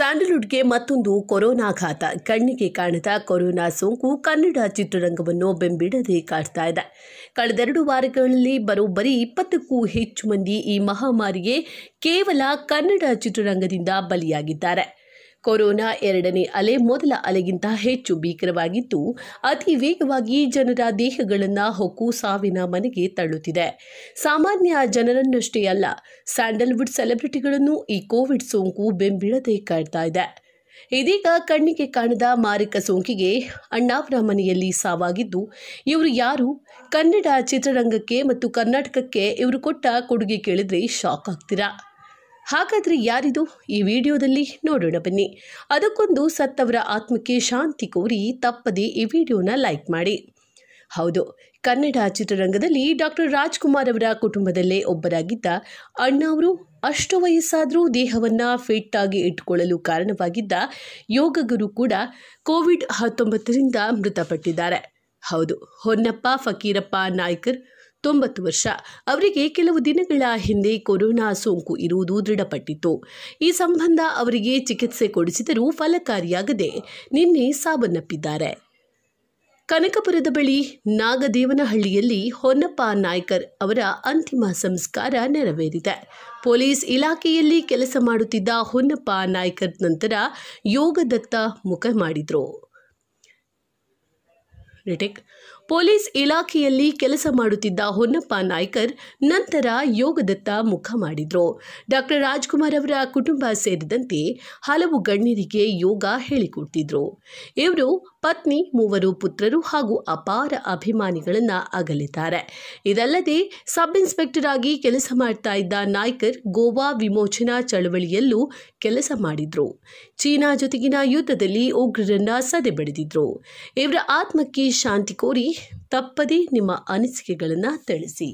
ಸ್ಯಾಂಡಲ್ವುಡ್ಗೆ ಮತ್ತೊಂದು ಕೊರೋನಾ ಘಾತ ಕಣ್ಣಿಗೆ ಕಾಣದ ಕೊರೋನಾ ಸೋಂಕು ಕನ್ನಡ ಚಿತ್ರರಂಗವನ್ನು ಬೆಂಬಿಡದೆ ಕಾಡ್ತಾ ಇದೆ ಕಳೆದೆರಡು ವಾರಗಳಲ್ಲಿ ಬರೋಬ್ಬರಿ ಇಪ್ಪತ್ತಕ್ಕೂ ಹೆಚ್ಚು ಮಂದಿ ಈ ಮಹಾಮಾರಿಗೆ ಕೇವಲ ಕನ್ನಡ ಚಿತ್ರರಂಗದಿಂದ ಬಲಿಯಾಗಿದ್ದಾರೆ ಕೊರೋನಾ ಎರಡನೇ ಅಲೆ ಮೊದಲ ಅಲೆಗಿಂತ ಹೆಚ್ಚು ಭೀಕರವಾಗಿದ್ದು ಅತಿ ವೇಗವಾಗಿ ಜನರ ದೇಹಗಳನ್ನು ಹೊಕ್ಕು ಸಾವಿನ ಮನೆಗೆ ತಳ್ಳುತ್ತಿದೆ ಸಾಮಾನ್ಯ ಜನರನ್ನಷ್ಟೇ ಅಲ್ಲ ಸ್ಯಾಂಡಲ್ವುಡ್ ಸೆಲೆಬ್ರಿಟಿಗಳನ್ನು ಈ ಕೋವಿಡ್ ಸೋಂಕು ಬೆಂಬಿಡದೆ ಕಾಡ್ತಾ ಇದೆ ಇದೀಗ ಕಣ್ಣಿಗೆ ಕಾಣದ ಮಾರಕ ಸೋಂಕಿಗೆ ಅಣ್ಣಾವರ ಮನೆಯಲ್ಲಿ ಸಾವಾಗಿದ್ದು ಇವರು ಯಾರು ಕನ್ನಡ ಚಿತ್ರರಂಗಕ್ಕೆ ಮತ್ತು ಕರ್ನಾಟಕಕ್ಕೆ ಇವರು ಕೊಟ್ಟ ಕೊಡುಗೆ ಕೇಳಿದ್ರೆ ಶಾಕ್ ಆಗ್ತೀರಾ ಹಾಗಾದರೆ ಯಾರಿದು ಈ ವಿಡಿಯೋದಲ್ಲಿ ನೋಡೋಣ ಬನ್ನಿ ಅದಕ್ಕೊಂದು ಸತ್ತವರ ಆತ್ಮಕ್ಕೆ ಶಾಂತಿ ಕೋರಿ ತಪ್ಪದೇ ಈ ವಿಡಿಯೋನ ಲೈಕ್ ಮಾಡಿ ಹೌದು ಕನ್ನಡ ಚಿತ್ರರಂಗದಲ್ಲಿ ಡಾಕ್ಟರ್ ರಾಜ್ಕುಮಾರ್ ಅವರ ಕುಟುಂಬದಲ್ಲೇ ಒಬ್ಬರಾಗಿದ್ದ ಅಣ್ಣ ಅವರು ಅಷ್ಟು ವಯಸ್ಸಾದರೂ ದೇಹವನ್ನು ಫಿಟ್ ಆಗಿ ಇಟ್ಟುಕೊಳ್ಳಲು ಕಾರಣವಾಗಿದ್ದ ಯೋಗ ಗುರು ಕೂಡ ಕೋವಿಡ್ ಹತ್ತೊಂಬತ್ತರಿಂದ ಮೃತಪಟ್ಟಿದ್ದಾರೆ ಹೌದು ಹೊನ್ನಪ್ಪ ಫಕೀರಪ್ಪ ನಾಯ್ಕರ್ ತೊಂಬತ್ತು ವರ್ಷ ಅವರಿಗೆ ಕೆಲವು ದಿನಗಳ ಹಿಂದೆ ಕೊರೋನಾ ಸೋಂಕು ಇರುವುದು ದೃಢಪಟ್ಟಿತು ಈ ಸಂಬಂಧ ಅವರಿಗೆ ಚಿಕಿತ್ಸೆ ಕೊಡಿಸಿದರೂ ಫಲಕಾರಿಯಾಗದೆ ನಿನ್ನೆ ಸಾವನ್ನಪ್ಪಿದ್ದಾರೆ ಕನಕಪುರದ ಬಳಿ ನಾಗದೇವನಹಳ್ಳಿಯಲ್ಲಿ ಹೊನ್ನಪ್ಪ ನಾಯ್ಕರ್ ಅವರ ಅಂತಿಮ ಸಂಸ್ಕಾರ ನೆರವೇರಿದೆ ಪೊಲೀಸ್ ಇಲಾಖೆಯಲ್ಲಿ ಕೆಲಸ ಮಾಡುತ್ತಿದ್ದ ಹೊನ್ನಪ್ಪ ನಾಯ್ಕರ್ ನಂತರ ಯೋಗದತ್ತ ಮುಖ ಮಾಡಿದರು ರಿಟಿಕ್ ಪೊಲೀಸ್ ಇಲಾಖೆಯಲ್ಲಿ ಕೆಲಸ ಮಾಡುತ್ತಿದ್ದ ಹೊನ್ನಪ್ಪ ನಾಯ್ಕರ್ ನಂತರ ಯೋಗದತ್ತ ಮುಖ ಮಾಡಿದ್ರು ಡಾಕ್ಟರ್ ರಾಜ್ಕುಮಾರ್ ಅವರ ಕುಟುಂಬ ಸೇರಿದಂತೆ ಹಲವು ಗಣ್ಯರಿಗೆ ಯೋಗ ಹೇಳಿಕೊಡ್ತಿದ್ರು ಇವರು ಪತ್ನಿ ಮೂವರು ಪುತ್ರರು ಹಾಗೂ ಅಪಾರ ಅಭಿಮಾನಿಗಳನ್ನು ಅಗಲಿದ್ದಾರೆ ಇದಲ್ಲದೆ ಸಬ್ ಇನ್ಸ್ಪೆಕ್ಟರ್ ಆಗಿ ಕೆಲಸ ಮಾಡ್ತಾ ಇದ್ದ ನಾಯ್ಕರ್ ಗೋವಾ ವಿಮೋಚನಾ ಚಳವಳಿಯಲ್ಲೂ ಕೆಲಸ ಮಾಡಿದ್ರು ಚೀನಾ ಜೊತೆಗಿನ ಯುದ್ಧದಲ್ಲಿ ಉಗ್ರರನ್ನ ಬಡಿದಿದ್ರು ಇವರ ಆತ್ಮಕ್ಕೆ ಶಾಂತಿ ಕೋರಿ ತಪ್ಪದೇ ನಿಮ್ಮ ಅನಿಸಿಕೆಗಳನ್ನು ತಿಳಿಸಿ